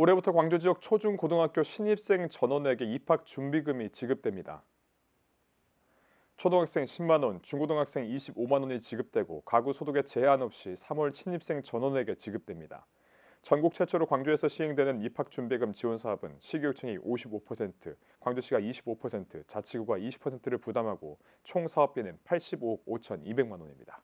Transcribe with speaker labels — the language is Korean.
Speaker 1: 올해부터 광주 지역 초중고등학교 신입생 전원에게 입학 준비금이 지급됩니다. 초등학생 10만 원, 중고등학생 25만 원이 지급되고 가구 소득에 제한 없이 3월 신입생 전원에게 지급됩니다. 전국 최초로 광주에서 시행되는 입학 준비금 지원 사업은 시교육청이 55%, 광주시가 25%, 자치구가 20%를 부담하고 총 사업비는 85억 5,200만 원입니다.